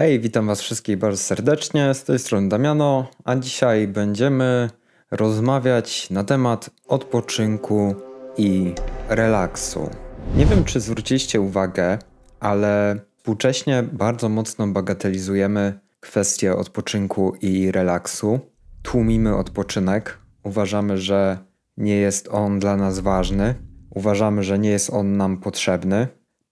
Hej, witam Was wszystkich bardzo serdecznie. Z tej strony Damiano, a dzisiaj będziemy rozmawiać na temat odpoczynku i relaksu. Nie wiem, czy zwróciliście uwagę, ale współcześnie bardzo mocno bagatelizujemy kwestię odpoczynku i relaksu. Tłumimy odpoczynek, uważamy, że nie jest on dla nas ważny, uważamy, że nie jest on nam potrzebny.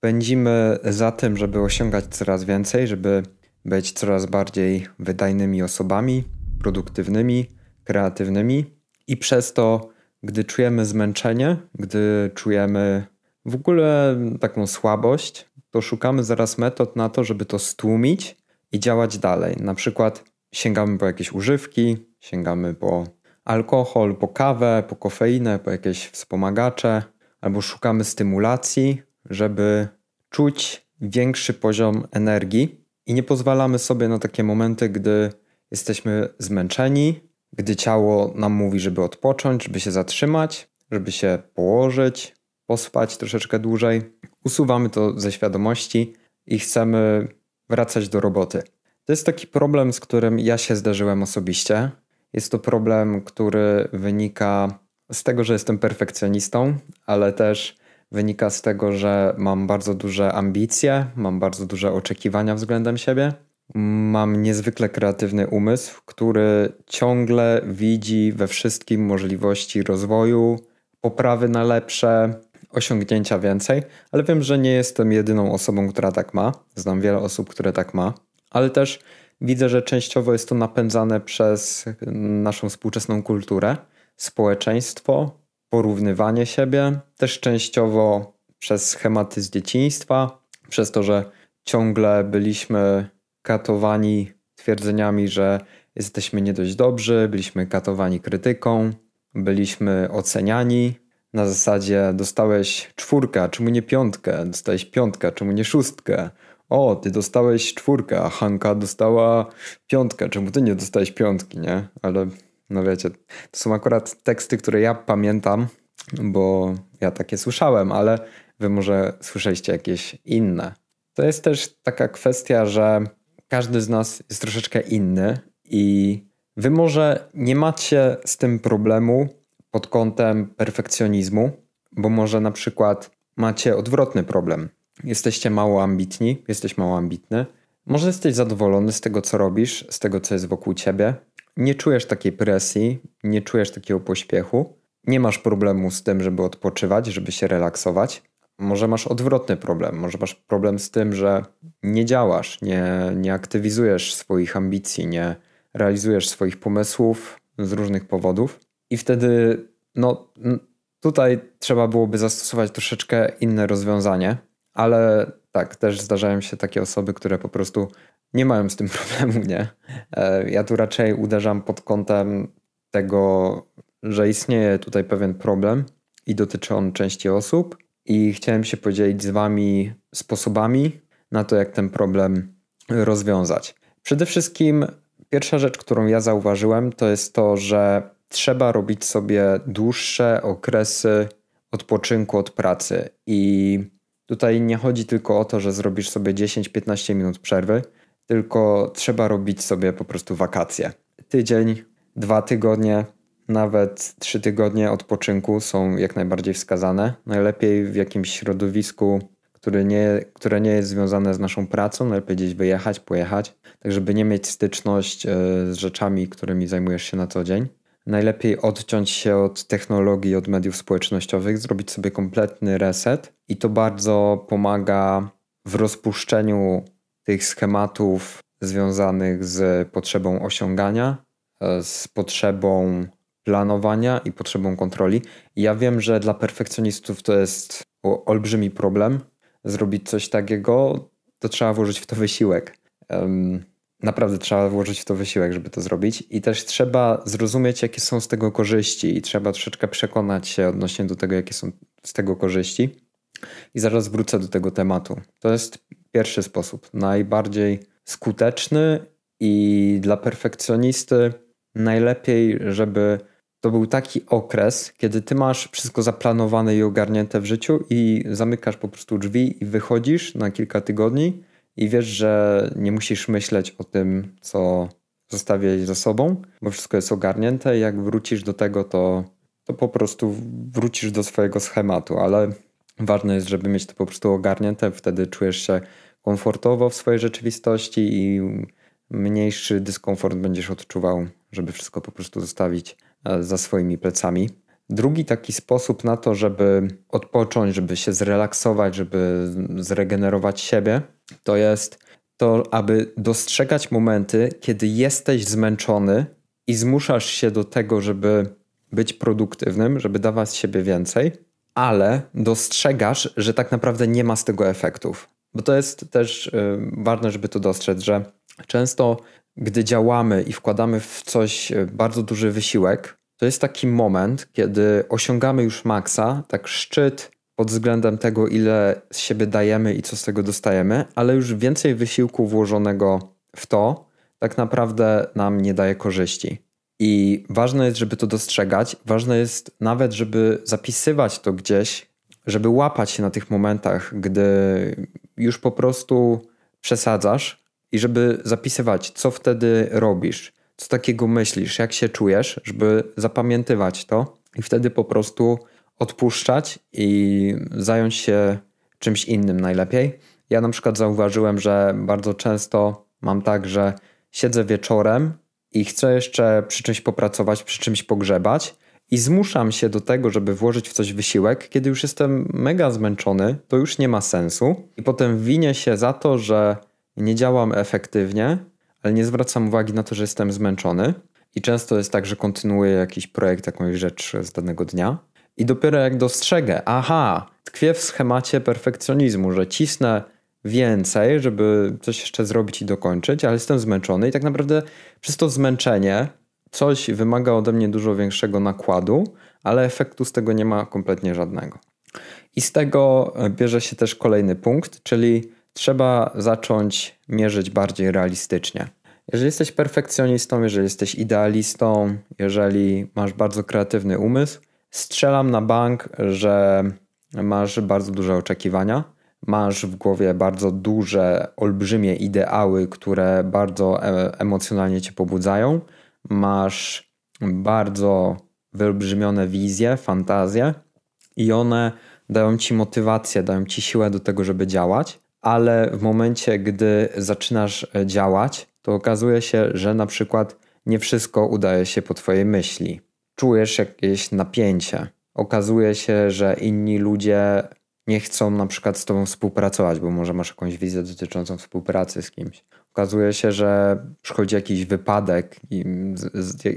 Pędzimy za tym, żeby osiągać coraz więcej, żeby być coraz bardziej wydajnymi osobami, produktywnymi, kreatywnymi i przez to, gdy czujemy zmęczenie, gdy czujemy w ogóle taką słabość, to szukamy zaraz metod na to, żeby to stłumić i działać dalej. Na przykład sięgamy po jakieś używki, sięgamy po alkohol, po kawę, po kofeinę, po jakieś wspomagacze, albo szukamy stymulacji, żeby czuć większy poziom energii i nie pozwalamy sobie na takie momenty, gdy jesteśmy zmęczeni, gdy ciało nam mówi, żeby odpocząć, żeby się zatrzymać, żeby się położyć, pospać troszeczkę dłużej. Usuwamy to ze świadomości i chcemy wracać do roboty. To jest taki problem, z którym ja się zdarzyłem osobiście. Jest to problem, który wynika z tego, że jestem perfekcjonistą, ale też wynika z tego, że mam bardzo duże ambicje, mam bardzo duże oczekiwania względem siebie. Mam niezwykle kreatywny umysł, który ciągle widzi we wszystkim możliwości rozwoju, poprawy na lepsze, osiągnięcia więcej, ale wiem, że nie jestem jedyną osobą, która tak ma. Znam wiele osób, które tak ma, ale też widzę, że częściowo jest to napędzane przez naszą współczesną kulturę, społeczeństwo, porównywanie siebie, też częściowo przez schematy z dzieciństwa, przez to, że ciągle byliśmy katowani twierdzeniami, że jesteśmy nie dość dobrzy, byliśmy katowani krytyką, byliśmy oceniani na zasadzie dostałeś czwórkę, czemu nie piątkę, dostałeś piątkę, czemu nie szóstkę. O, ty dostałeś czwórkę, a Hanka dostała piątkę, czemu ty nie dostałeś piątki, nie? Ale no wiecie, to są akurat teksty, które ja pamiętam, bo ja takie słyszałem, ale wy może słyszeliście jakieś inne. To jest też taka kwestia, że każdy z nas jest troszeczkę inny i wy może nie macie z tym problemu pod kątem perfekcjonizmu, bo może na przykład macie odwrotny problem. Jesteście mało ambitni, jesteś mało ambitny. Może jesteś zadowolony z tego, co robisz, z tego, co jest wokół ciebie, nie czujesz takiej presji, nie czujesz takiego pośpiechu, nie masz problemu z tym, żeby odpoczywać, żeby się relaksować. Może masz odwrotny problem, może masz problem z tym, że nie działasz, nie, nie aktywizujesz swoich ambicji, nie realizujesz swoich pomysłów z różnych powodów. I wtedy, no, tutaj trzeba byłoby zastosować troszeczkę inne rozwiązanie, ale tak, też zdarzają się takie osoby, które po prostu nie mają z tym problemu, nie? E, ja tu raczej uderzam pod kątem tego, że istnieje tutaj pewien problem i dotyczy on części osób i chciałem się podzielić z wami sposobami na to, jak ten problem rozwiązać. Przede wszystkim pierwsza rzecz, którą ja zauważyłem, to jest to, że trzeba robić sobie dłuższe okresy odpoczynku od pracy i Tutaj nie chodzi tylko o to, że zrobisz sobie 10-15 minut przerwy, tylko trzeba robić sobie po prostu wakacje. Tydzień, dwa tygodnie, nawet trzy tygodnie odpoczynku są jak najbardziej wskazane. Najlepiej w jakimś środowisku, które nie, które nie jest związane z naszą pracą, najlepiej gdzieś wyjechać, pojechać, tak żeby nie mieć styczność e, z rzeczami, którymi zajmujesz się na co dzień. Najlepiej odciąć się od technologii, od mediów społecznościowych, zrobić sobie kompletny reset i to bardzo pomaga w rozpuszczeniu tych schematów związanych z potrzebą osiągania, e, z potrzebą planowania i potrzebą kontroli. Ja wiem, że dla perfekcjonistów to jest olbrzymi problem. Zrobić coś takiego, to trzeba włożyć w to wysiłek. Naprawdę trzeba włożyć w to wysiłek, żeby to zrobić, i też trzeba zrozumieć, jakie są z tego korzyści, i trzeba troszeczkę przekonać się odnośnie do tego, jakie są z tego korzyści. I zaraz wrócę do tego tematu. To jest pierwszy sposób, najbardziej skuteczny i dla perfekcjonisty najlepiej, żeby to był taki okres, kiedy ty masz wszystko zaplanowane i ogarnięte w życiu i zamykasz po prostu drzwi i wychodzisz na kilka tygodni i wiesz, że nie musisz myśleć o tym, co zostawiać za sobą, bo wszystko jest ogarnięte. Jak wrócisz do tego, to, to po prostu wrócisz do swojego schematu, ale Ważne jest, żeby mieć to po prostu ogarnięte, wtedy czujesz się komfortowo w swojej rzeczywistości i mniejszy dyskomfort będziesz odczuwał, żeby wszystko po prostu zostawić e, za swoimi plecami. Drugi taki sposób na to, żeby odpocząć, żeby się zrelaksować, żeby zregenerować siebie, to jest to, aby dostrzegać momenty, kiedy jesteś zmęczony i zmuszasz się do tego, żeby być produktywnym, żeby dawać z siebie więcej ale dostrzegasz, że tak naprawdę nie ma z tego efektów. Bo to jest też y, ważne, żeby to dostrzec, że często gdy działamy i wkładamy w coś y, bardzo duży wysiłek, to jest taki moment, kiedy osiągamy już maksa, tak szczyt pod względem tego, ile z siebie dajemy i co z tego dostajemy, ale już więcej wysiłku włożonego w to tak naprawdę nam nie daje korzyści. I ważne jest, żeby to dostrzegać, ważne jest nawet, żeby zapisywać to gdzieś, żeby łapać się na tych momentach, gdy już po prostu przesadzasz i żeby zapisywać, co wtedy robisz, co takiego myślisz, jak się czujesz, żeby zapamiętywać to i wtedy po prostu odpuszczać i zająć się czymś innym najlepiej. Ja na przykład zauważyłem, że bardzo często mam tak, że siedzę wieczorem i chcę jeszcze przy czymś popracować, przy czymś pogrzebać i zmuszam się do tego, żeby włożyć w coś wysiłek, kiedy już jestem mega zmęczony, to już nie ma sensu. I potem winię się za to, że nie działam efektywnie, ale nie zwracam uwagi na to, że jestem zmęczony. I często jest tak, że kontynuuję jakiś projekt, jakąś rzecz z danego dnia. I dopiero jak dostrzegę, aha, tkwię w schemacie perfekcjonizmu, że cisnę więcej, żeby coś jeszcze zrobić i dokończyć, ale jestem zmęczony i tak naprawdę przez to zmęczenie coś wymaga ode mnie dużo większego nakładu, ale efektu z tego nie ma kompletnie żadnego. I z tego e, bierze się też kolejny punkt, czyli trzeba zacząć mierzyć bardziej realistycznie. Jeżeli jesteś perfekcjonistą, jeżeli jesteś idealistą, jeżeli masz bardzo kreatywny umysł, strzelam na bank, że masz bardzo duże oczekiwania masz w głowie bardzo duże, olbrzymie ideały, które bardzo e, emocjonalnie cię pobudzają, masz bardzo wyolbrzymione wizje, fantazje i one dają ci motywację, dają ci siłę do tego, żeby działać, ale w momencie, gdy zaczynasz e, działać, to okazuje się, że na przykład nie wszystko udaje się po twojej myśli. Czujesz jakieś napięcie. Okazuje się, że inni ludzie nie chcą na przykład z tobą współpracować, bo może masz jakąś wizję dotyczącą współpracy z kimś. Okazuje się, że przychodzi jakiś wypadek,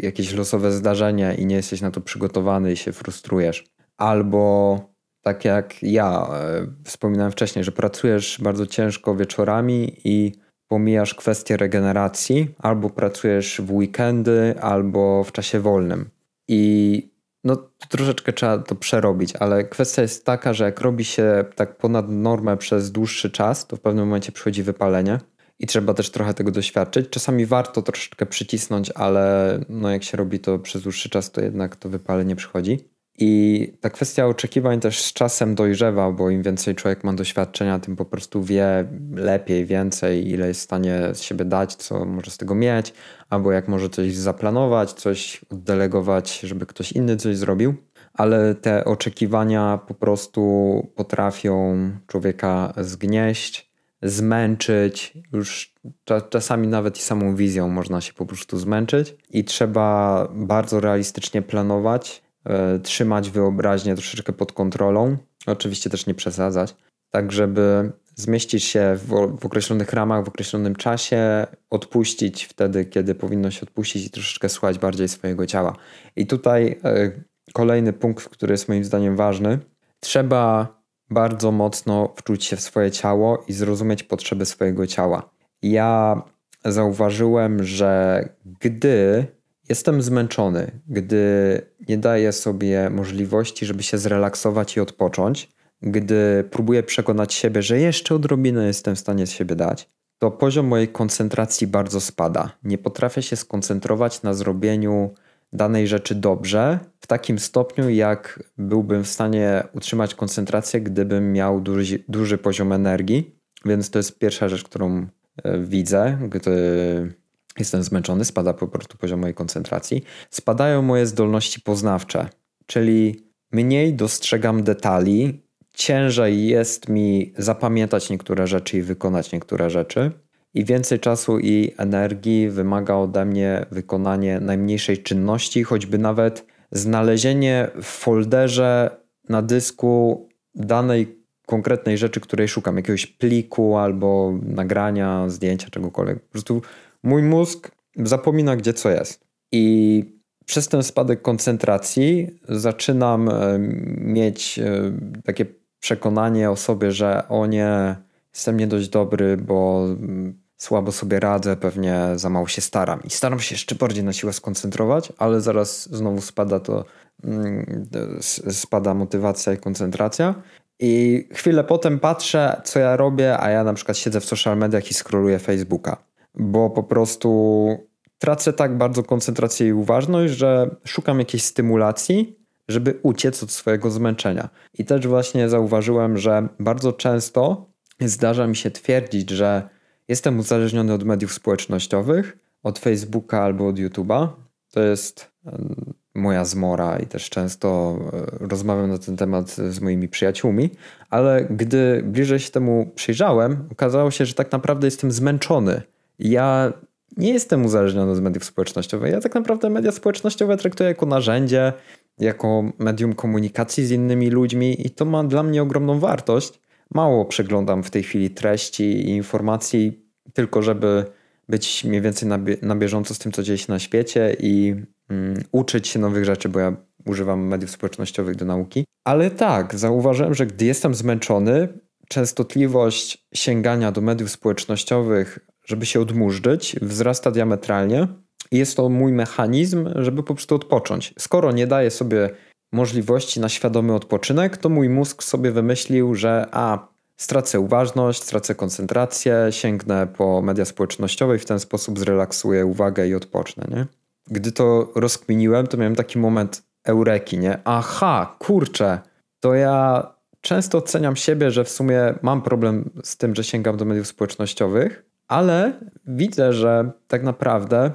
jakieś losowe zdarzenie i nie jesteś na to przygotowany i się frustrujesz. Albo tak jak ja e, wspominałem wcześniej, że pracujesz bardzo ciężko wieczorami i pomijasz kwestię regeneracji, albo pracujesz w weekendy, albo w czasie wolnym. I no troszeczkę trzeba to przerobić, ale kwestia jest taka, że jak robi się tak ponad normę przez dłuższy czas, to w pewnym momencie przychodzi wypalenie i trzeba też trochę tego doświadczyć. Czasami warto troszeczkę przycisnąć, ale no jak się robi to przez dłuższy czas, to jednak to wypalenie przychodzi. I ta kwestia oczekiwań też z czasem dojrzewa, bo im więcej człowiek ma doświadczenia, tym po prostu wie lepiej, więcej, ile jest w stanie z siebie dać, co może z tego mieć, albo jak może coś zaplanować, coś oddelegować, żeby ktoś inny coś zrobił. Ale te oczekiwania po prostu potrafią człowieka zgnieść, zmęczyć, już czasami nawet i samą wizją można się po prostu zmęczyć i trzeba bardzo realistycznie planować E, trzymać wyobraźnię troszeczkę pod kontrolą, oczywiście też nie przesadzać, tak żeby zmieścić się w, w, określonych ramach, w określonym czasie, odpuścić wtedy, kiedy powinno się odpuścić i troszeczkę słuchać bardziej swojego ciała. I tutaj e, kolejny punkt, który jest moim zdaniem ważny. Trzeba bardzo mocno wczuć się w swoje ciało i zrozumieć potrzeby swojego ciała. Ja zauważyłem, że gdy Jestem zmęczony, gdy nie daję sobie możliwości, żeby się zrelaksować i odpocząć, gdy próbuję przekonać siebie, że jeszcze odrobinę jestem w stanie z siebie dać, to poziom mojej koncentracji bardzo spada. Nie potrafię się skoncentrować na zrobieniu danej rzeczy dobrze w takim stopniu, jak byłbym w stanie utrzymać koncentrację, gdybym miał duży, duży poziom energii. Więc to jest pierwsza rzecz, którą e, widzę, gdy jestem zmęczony, spada po prostu poziom mojej koncentracji, spadają moje zdolności poznawcze, czyli mniej dostrzegam detali, ciężej jest mi zapamiętać niektóre rzeczy i wykonać niektóre rzeczy. I więcej czasu i energii wymaga ode mnie wykonanie najmniejszej czynności, choćby nawet znalezienie w folderze na dysku danej konkretnej rzeczy, której szukam, jakiegoś pliku albo nagrania, zdjęcia, czegokolwiek. Po prostu mój mózg zapomina, gdzie co jest. I przez ten spadek koncentracji zaczynam e, mieć e, takie przekonanie o sobie, że o nie, jestem nie dość dobry, bo mm, słabo sobie radzę, pewnie za mało się staram. I staram się jeszcze bardziej na siłę skoncentrować, ale zaraz znowu spada to, mm, spada motywacja i koncentracja. I chwilę potem patrzę, co ja robię, a ja na przykład siedzę w social mediach i scrolluję Facebooka bo po prostu tracę tak bardzo koncentrację i uważność, że szukam jakiejś stymulacji, żeby uciec od swojego zmęczenia. I też właśnie zauważyłem, że bardzo często zdarza mi się twierdzić, że jestem uzależniony od mediów społecznościowych, od Facebooka albo od YouTube'a. To jest moja zmora i też często e, rozmawiam na ten temat z moimi przyjaciółmi, ale gdy bliżej się temu przyjrzałem, okazało się, że tak naprawdę jestem zmęczony ja nie jestem uzależniony od mediów społecznościowych. Ja tak naprawdę media społecznościowe traktuję jako narzędzie, jako medium komunikacji z innymi ludźmi i to ma dla mnie ogromną wartość. Mało przeglądam w tej chwili treści i informacji, tylko żeby być mniej więcej na, bie na bieżąco z tym, co dzieje się na świecie i mm, uczyć się nowych rzeczy, bo ja używam mediów społecznościowych do nauki. Ale tak, zauważyłem, że gdy jestem zmęczony, częstotliwość sięgania do mediów społecznościowych żeby się odmurzyć, wzrasta diametralnie. I jest to mój mechanizm, żeby po prostu odpocząć. Skoro nie daję sobie możliwości na świadomy odpoczynek, to mój mózg sobie wymyślił, że a stracę uważność, stracę koncentrację, sięgnę po media społecznościowe i w ten sposób zrelaksuję uwagę i odpocznę. Nie? Gdy to rozkminiłem, to miałem taki moment eureki, nie? Aha, kurczę, to ja często oceniam siebie, że w sumie mam problem z tym, że sięgam do mediów społecznościowych, ale widzę, że tak naprawdę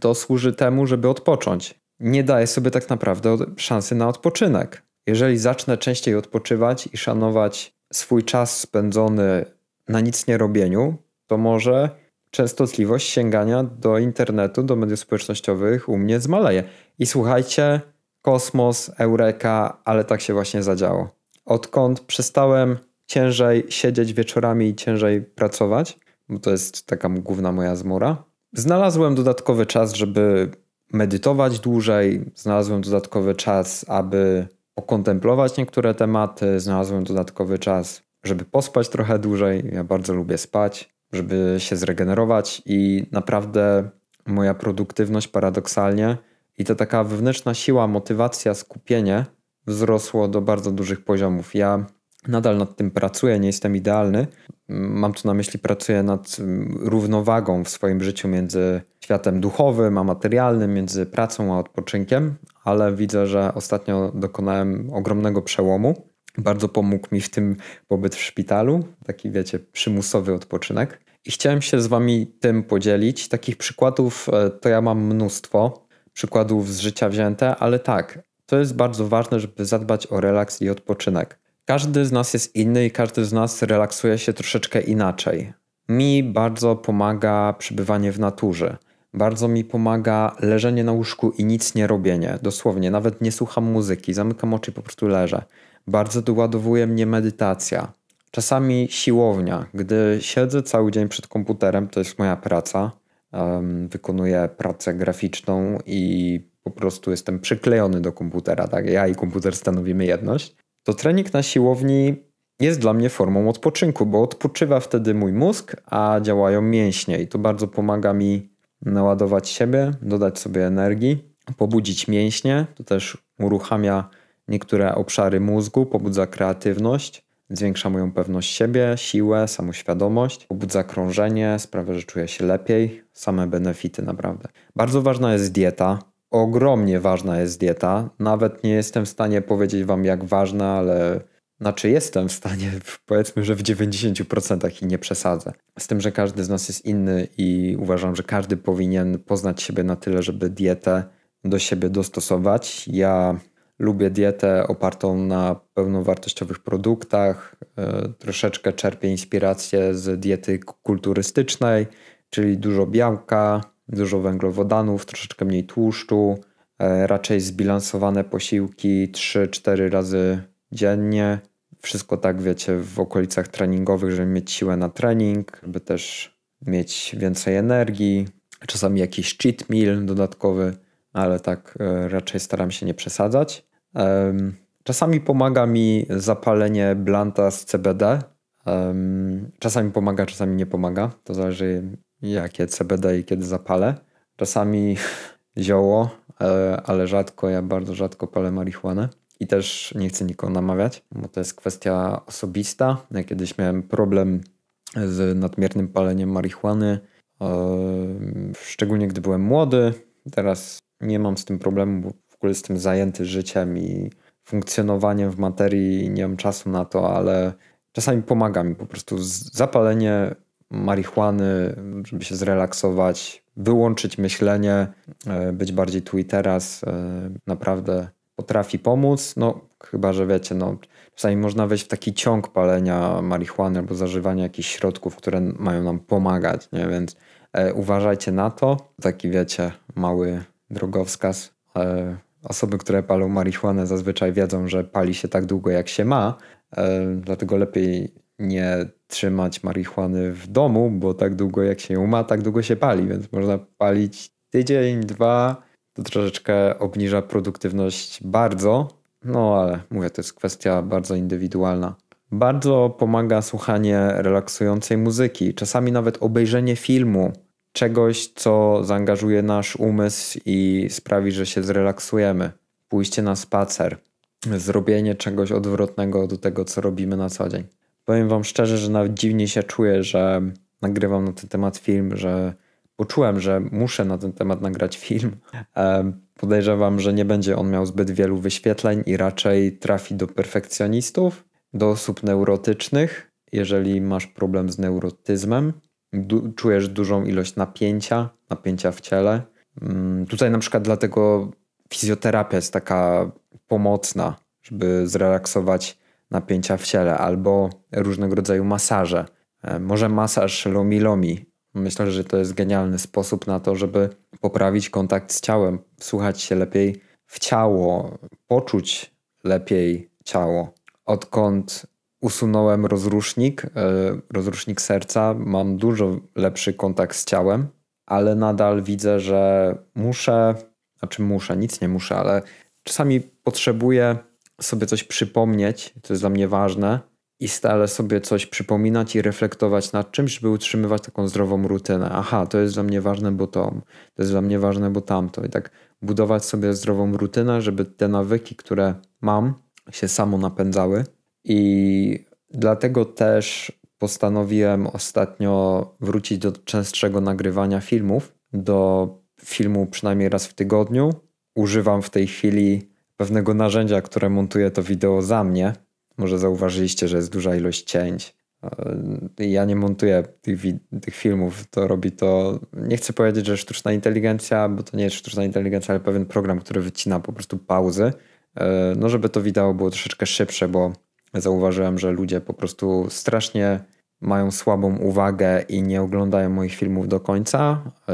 to służy temu, żeby odpocząć. Nie daję sobie tak naprawdę szansy na odpoczynek. Jeżeli zacznę częściej odpoczywać i szanować swój czas spędzony na nic nie robieniu, to może częstotliwość sięgania do internetu, do mediów społecznościowych u mnie zmaleje. I słuchajcie, kosmos, eureka, ale tak się właśnie zadziało. Odkąd przestałem ciężej siedzieć wieczorami i ciężej pracować, bo to jest taka główna moja zmora. Znalazłem dodatkowy czas, żeby medytować dłużej, znalazłem dodatkowy czas, aby pokontemplować niektóre tematy, znalazłem dodatkowy czas, żeby pospać trochę dłużej. Ja bardzo lubię spać, żeby się zregenerować i naprawdę moja produktywność paradoksalnie i ta taka wewnętrzna siła, motywacja, skupienie wzrosło do bardzo dużych poziomów. Ja Nadal nad tym pracuję, nie jestem idealny. Mam tu na myśli, pracuję nad mm, równowagą w swoim życiu między światem duchowym a materialnym, między pracą a odpoczynkiem, ale widzę, że ostatnio dokonałem ogromnego przełomu. Bardzo pomógł mi w tym pobyt w szpitalu, taki wiecie, przymusowy odpoczynek. I chciałem się z wami tym podzielić. Takich przykładów e, to ja mam mnóstwo, przykładów z życia wzięte, ale tak, to jest bardzo ważne, żeby zadbać o relaks i odpoczynek. Każdy z nas jest inny i każdy z nas relaksuje się troszeczkę inaczej. Mi bardzo pomaga przebywanie w naturze. Bardzo mi pomaga leżenie na łóżku i nic nie robienie. Dosłownie, nawet nie słucham muzyki, zamykam oczy i po prostu leżę. Bardzo doładowuje mnie medytacja. Czasami siłownia. Gdy siedzę cały dzień przed komputerem, to jest moja praca. Um, wykonuję pracę graficzną i po prostu jestem przyklejony do komputera. Tak? Ja i komputer stanowimy jedność to trening na siłowni jest dla mnie formą odpoczynku, bo odpoczywa wtedy mój mózg, a działają mięśnie i to bardzo pomaga mi naładować siebie, dodać sobie energii, pobudzić mięśnie. To też uruchamia niektóre obszary mózgu, pobudza kreatywność, zwiększa moją pewność siebie, siłę, samoświadomość, pobudza krążenie, sprawia, że czuję się lepiej. Same benefity naprawdę. Bardzo ważna jest dieta ogromnie ważna jest dieta. Nawet nie jestem w stanie powiedzieć wam, jak ważna, ale znaczy jestem w stanie, powiedzmy, że w 90% i nie przesadzę. Z tym, że każdy z nas jest inny i uważam, że każdy powinien poznać siebie na tyle, żeby dietę do siebie dostosować. Ja lubię dietę opartą na pełnowartościowych produktach. E, troszeczkę czerpię inspirację z diety kulturystycznej, czyli dużo białka, dużo węglowodanów, troszeczkę mniej tłuszczu, e, raczej zbilansowane posiłki 3-4 razy dziennie. Wszystko tak wiecie w okolicach treningowych, żeby mieć siłę na trening, żeby też mieć więcej energii. Czasami jakiś cheat meal dodatkowy, no ale tak e, raczej staram się nie przesadzać. Czasami pomaga mi zapalenie blanta z CBD. Czasami pomaga, czasami nie pomaga. To zależy jakie CBD i kiedy zapalę. Czasami zioło, e, ale rzadko, ja bardzo rzadko palę marihuanę. I też nie chcę nikogo namawiać, bo to jest kwestia osobista. Ja kiedyś miałem problem z nadmiernym paleniem marihuany, e, szczególnie gdy byłem młody. Teraz nie mam z tym problemu, bo w ogóle jestem zajęty życiem i funkcjonowaniem w materii i nie mam czasu na to, ale czasami pomaga mi po prostu zapalenie marihuany, żeby się zrelaksować, wyłączyć myślenie, e, być bardziej tu i teraz, e, naprawdę potrafi pomóc. No, chyba że wiecie, no, czasami można wejść w taki ciąg palenia marihuany albo zażywania jakichś środków, które mają nam pomagać, nie? więc e, uważajcie na to. Taki wiecie, mały drogowskaz. osoby, które palą marihuanę, zazwyczaj wiedzą, że pali się tak długo, jak się ma. Dlatego lepiej nie trzymać marihuany w domu, bo tak długo jak się ją ma, tak długo się pali, więc można palić tydzień, dwa. To troszeczkę obniża produktywność bardzo, no ale mówię, to jest kwestia bardzo indywidualna. Bardzo pomaga słuchanie relaksującej muzyki, czasami nawet obejrzenie filmu, czegoś, co zaangażuje nasz umysł i sprawi, że się zrelaksujemy. Pójście na spacer, zrobienie czegoś odwrotnego do tego, co robimy na co dzień powiem wam szczerze, że nawet dziwnie się czuję, że nagrywam na ten temat film, że poczułem, że muszę na ten temat nagrać film. Podejrzewam, że nie będzie on miał zbyt wielu wyświetleń i raczej trafi do perfekcjonistów, do osób neurotycznych. Jeżeli masz problem z neurotyzmem, du czujesz dużą ilość napięcia, napięcia w ciele. Mm, tutaj na przykład dlatego fizjoterapia jest taka pomocna, żeby zrelaksować napięcia w ciele, albo różnego rodzaju masaże. E, może masaż lomi-lomi. Myślę, że to jest genialny sposób na to, żeby poprawić kontakt z ciałem, wsłuchać się lepiej w ciało, poczuć lepiej ciało. Odkąd usunąłem rozrusznik, e, rozrusznik serca, mam dużo lepszy kontakt z ciałem, ale nadal widzę, że muszę, znaczy muszę, nic nie muszę, ale czasami potrzebuję sobie coś przypomnieć, to jest dla mnie ważne, i stale sobie coś przypominać i reflektować nad czymś, żeby utrzymywać taką zdrową rutynę. Aha, to jest dla mnie ważne, bo to, to jest dla mnie ważne, bo tamto. I tak budować sobie zdrową rutynę, żeby te nawyki, które mam, się samo napędzały. I dlatego też postanowiłem ostatnio wrócić do częstszego nagrywania filmów, do filmu przynajmniej raz w tygodniu. Używam w tej chwili pewnego narzędzia, które montuje to wideo za mnie. Może zauważyliście, że jest duża ilość cięć. E, ja nie montuję tych, tych, filmów, to robi to, nie chcę powiedzieć, że sztuczna inteligencja, bo to nie jest sztuczna inteligencja, ale pewien program, który wycina po prostu pauzy, e, no żeby to wideo było troszeczkę szybsze, bo zauważyłem, że ludzie po prostu strasznie mają słabą uwagę i nie oglądają moich filmów do końca e,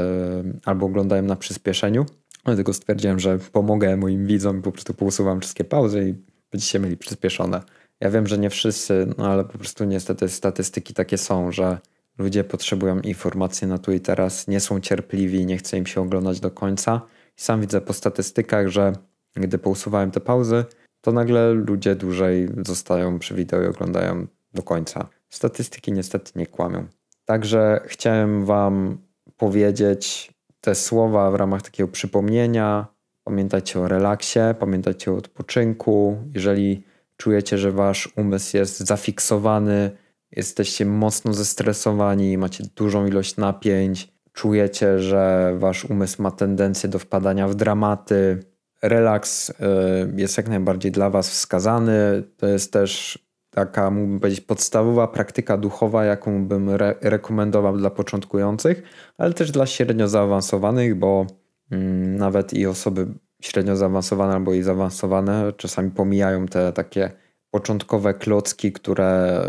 albo oglądają na przyspieszeniu no, dlatego stwierdziłem, że pomogę moim widzom i po prostu pousuwam wszystkie pauzy i będziecie mieli przyspieszone. Ja wiem, że nie wszyscy, no ale po prostu niestety statystyki takie są, że ludzie potrzebują informacji na tu i teraz, nie są cierpliwi, nie chce im się oglądać do końca. I sam widzę po statystykach, że gdy pousuwałem te pauzy, to nagle ludzie dłużej zostają przy wideo i oglądają do końca. Statystyki niestety nie kłamią. Także chciałem Wam powiedzieć, te słowa w ramach takiego przypomnienia. Pamiętajcie o relaksie, pamiętajcie o odpoczynku. Jeżeli czujecie, że wasz umysł jest zafiksowany, jesteście mocno zestresowani, macie dużą ilość napięć, czujecie, że wasz umysł ma tendencję do wpadania w dramaty, relaks y, jest jak najbardziej dla was wskazany. To jest też taka, mógłbym powiedzieć, podstawowa praktyka duchowa, jaką bym re rekomendował dla początkujących, ale też dla średnio zaawansowanych, bo mm, nawet i osoby średnio zaawansowane albo i zaawansowane czasami pomijają te takie początkowe klocki, które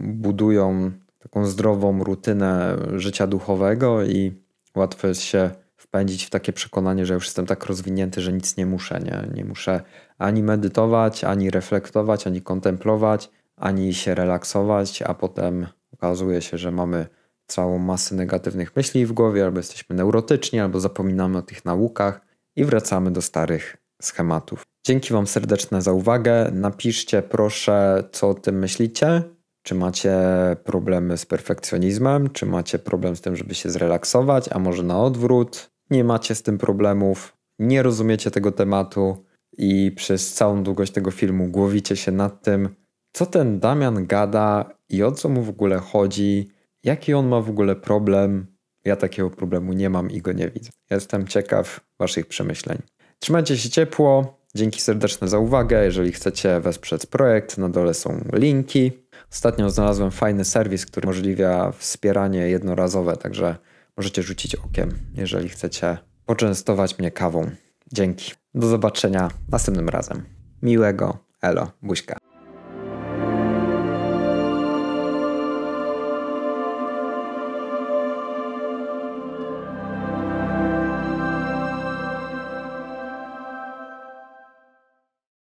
budują taką zdrową rutynę życia duchowego i łatwo jest się wpędzić w takie przekonanie, że już jestem tak rozwinięty, że nic nie muszę. Nie, nie muszę ani medytować, ani reflektować, ani kontemplować, ani się relaksować, a potem okazuje się, że mamy całą masę negatywnych myśli w głowie, albo jesteśmy neurotyczni, albo zapominamy o tych naukach i wracamy do starych schematów. Dzięki Wam serdeczne za uwagę. Napiszcie proszę, co o tym myślicie. Czy macie problemy z perfekcjonizmem? Czy macie problem z tym, żeby się zrelaksować? A może na odwrót? nie macie z tym problemów, nie rozumiecie tego tematu i przez całą długość tego filmu głowicie się nad tym, co ten Damian gada i o co mu w ogóle chodzi, jaki on ma w ogóle problem. Ja takiego problemu nie mam i go nie widzę. Jestem ciekaw Waszych przemyśleń. Trzymajcie się ciepło. Dzięki serdeczne za uwagę. Jeżeli chcecie wesprzeć projekt, na dole są linki. Ostatnio znalazłem fajny serwis, który umożliwia wspieranie jednorazowe, także możecie rzucić okiem, jeżeli chcecie poczęstować mnie kawą. Dzięki. Do zobaczenia następnym razem. Miłego. Elo. Buźka.